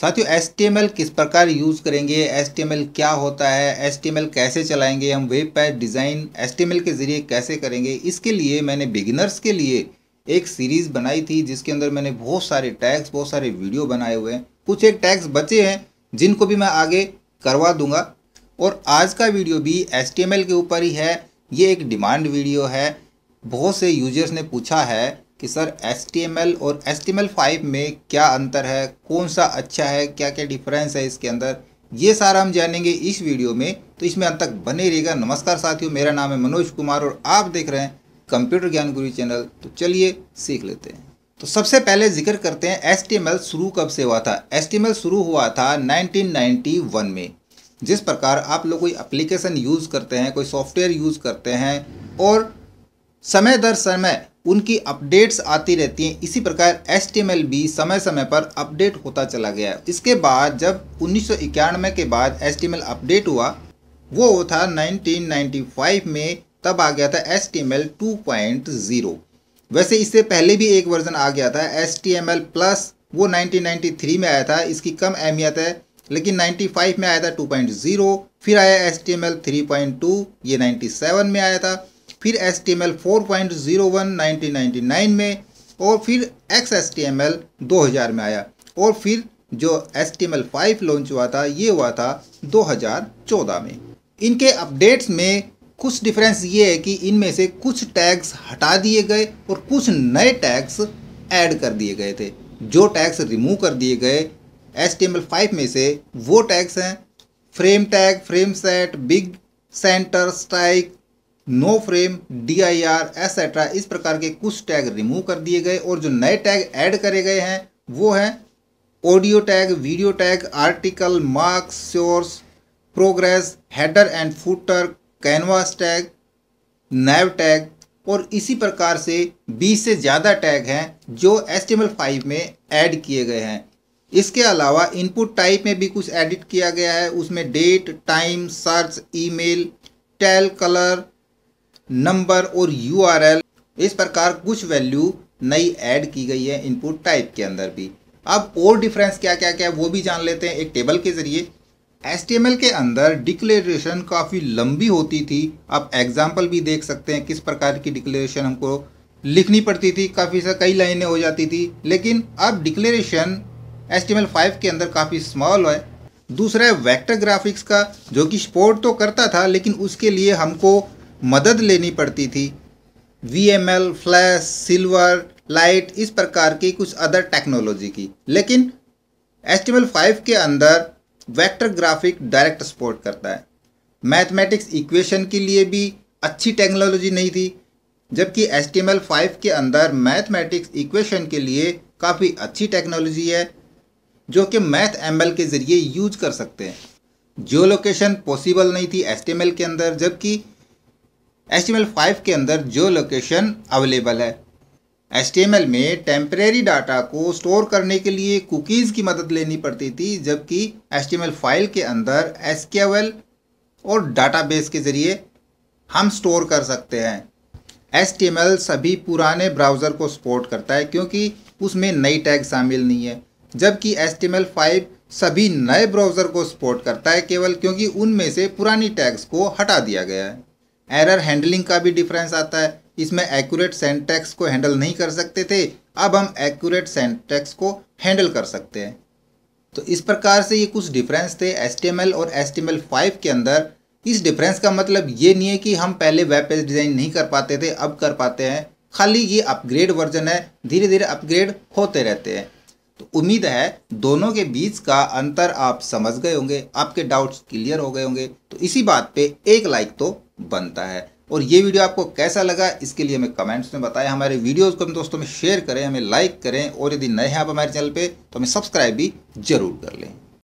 साथियों एस किस प्रकार यूज़ करेंगे एस क्या होता है एस कैसे चलाएंगे हम वेब पैज डिज़ाइन एस के ज़रिए कैसे करेंगे इसके लिए मैंने बिगिनर्स के लिए एक सीरीज़ बनाई थी जिसके अंदर मैंने बहुत सारे टैग्स बहुत सारे वीडियो बनाए हुए हैं कुछ एक टैग्स बचे हैं जिनको भी मैं आगे करवा दूंगा और आज का वीडियो भी एस के ऊपर ही है ये एक डिमांड वीडियो है बहुत से यूजर्स ने पूछा है कि सर एस और एस टी में क्या अंतर है कौन सा अच्छा है क्या क्या डिफरेंस है इसके अंदर ये सारा हम जानेंगे इस वीडियो में तो इसमें अंत तक बने रहेगा नमस्कार साथियों मेरा नाम है मनोज कुमार और आप देख रहे हैं कंप्यूटर ज्ञान गुरु चैनल तो चलिए सीख लेते हैं तो सबसे पहले जिक्र करते हैं एस शुरू कब से हुआ था एस शुरू हुआ था 1991 में जिस प्रकार आप लोग कोई एप्लीकेशन यूज़ करते हैं कोई सॉफ्टवेयर यूज़ करते हैं और समय दर समय उनकी अपडेट्स आती रहती हैं इसी प्रकार एस भी समय समय पर अपडेट होता चला गया इसके बाद जब उन्नीस के बाद एस अपडेट हुआ वो था 1995 में तब आ गया था एस 2.0 वैसे इससे पहले भी एक वर्जन आ गया था एस प्लस वो 1993 में आया था इसकी कम अहमियत है लेकिन 95 में आया था 2.0 फिर आया एस 3.2 ये 97 में आया था फिर S T M L four point zero one nineteen ninety nine में और फिर X S T M L दो हज़ार में आया और फिर जो S T M L five launch हुआ था ये हुआ था दो हज़ार चौदह में इनके अपडेट्स में कुछ डिफरेंस ये है कि इनमें से कुछ टैग्स हटा दिए गए और कुछ नए टैग्स ऐड कर दिए गए थे जो टैग्स रिमूव कर दिए गए S T M L five में से वो टैग्स हैं frame tag frame set big centre strike no frame D I R et cetera इस प्रकार के कुछ टैग रिमूव कर दिए गए और जो नए टैग ऐड करे गए हैं वो हैं audio tag video tag article marks source progress header and footer canvas tag nav tag और इसी प्रकार से 20 से ज़्यादा टैग हैं जो एस फाइव में ऐड किए गए हैं इसके अलावा इनपुट टाइप में भी कुछ एडिट किया गया है उसमें date time search email tel colour number और यू इस प्रकार कुछ वैल्यू नई ऐड की गई है इनपुट टाइप के अंदर भी अब और डिफरेंस क्या क्या क्या है वो भी जान लेते हैं एक टेबल के ज़रिए एस के अंदर डिक्लेरेशन काफ़ी लंबी होती थी आप एग्जाम्पल भी देख सकते हैं किस प्रकार की डिक्लेरेशन हमको लिखनी पड़ती थी काफ़ी सा कई लाइनें हो जाती थी लेकिन अब डिक्लेरेशन एस टी के अंदर काफ़ी स्मॉल है दूसरा है वैक्टर ग्राफिक्स का जो कि सपोर्ट तो करता था लेकिन उसके लिए हमको मदद लेनी पड़ती थी V M L Flash Silverlight इस प्रकार की कुछ अदर टेक्नोलॉजी की लेकिन एस एच फाइव के अंदर वेक्टर ग्राफिक डायरेक्ट सपोर्ट करता है मैथमेटिक्स इक्वेशन के लिए भी अच्छी टेक्नोलॉजी नहीं थी जबकि एस एल फाइव के अंदर मैथमेटिक्स इक्वेशन के लिए काफ़ी अच्छी टेक्नोलॉजी है जो कि मैथ एम के ज़रिए यूज कर सकते हैं जियोलोकेशन लोकेशन पॉसिबल नहीं थी एल के अंदर जबकि एस फाइव के अंदर जो लोकेशन अवेलेबल है एच में टेम्परेरी डाटा को स्टोर करने के लिए कुकीज़ की मदद लेनी पड़ती थी जबकि एच फाइल के अंदर एस और डाटाबेस के ज़रिए हम स्टोर कर सकते हैं एल सभी पुराने ब्राउज़र को सपोर्ट करता है क्योंकि उसमें नई टैग शामिल नहीं है जबकि एल फाइव सभी नए ब्राउज़र को सपोर्ट करता है केवल क्योंकि उनमें से पुरानी टैग्स को हटा दिया गया है एरर हैंडलिंग का भी डिफरेंस आता है इसमें एक्यूरेट सेंटेक्स को हैंडल नहीं कर सकते थे अब हम एक्यूरेट सेंटेक्स को हैंडल कर सकते हैं तो इस प्रकार से ये कुछ डिफरेंस थे एस और एस टी के अंदर इस डिफरेंस का मतलब ये नहीं है कि हम पहले वेब पेज डिज़ाइन नहीं कर पाते थे अब कर पाते हैं खाली ये अपग्रेड वर्जन है धीरे धीरे अपग्रेड होते रहते हैं तो उम्मीद है दोनों के बीच का अंतर आप समझ गए होंगे आपके डाउट्स क्लियर हो गए होंगे तो इसी बात पे एक लाइक तो बनता है और ये वीडियो आपको कैसा लगा इसके लिए हमें कमेंट्स में बताएं हमारे वीडियोस को हम दोस्तों में शेयर करें हमें लाइक करें और यदि नए हैं आप हमारे चैनल पे तो हमें सब्सक्राइब भी जरूर कर लें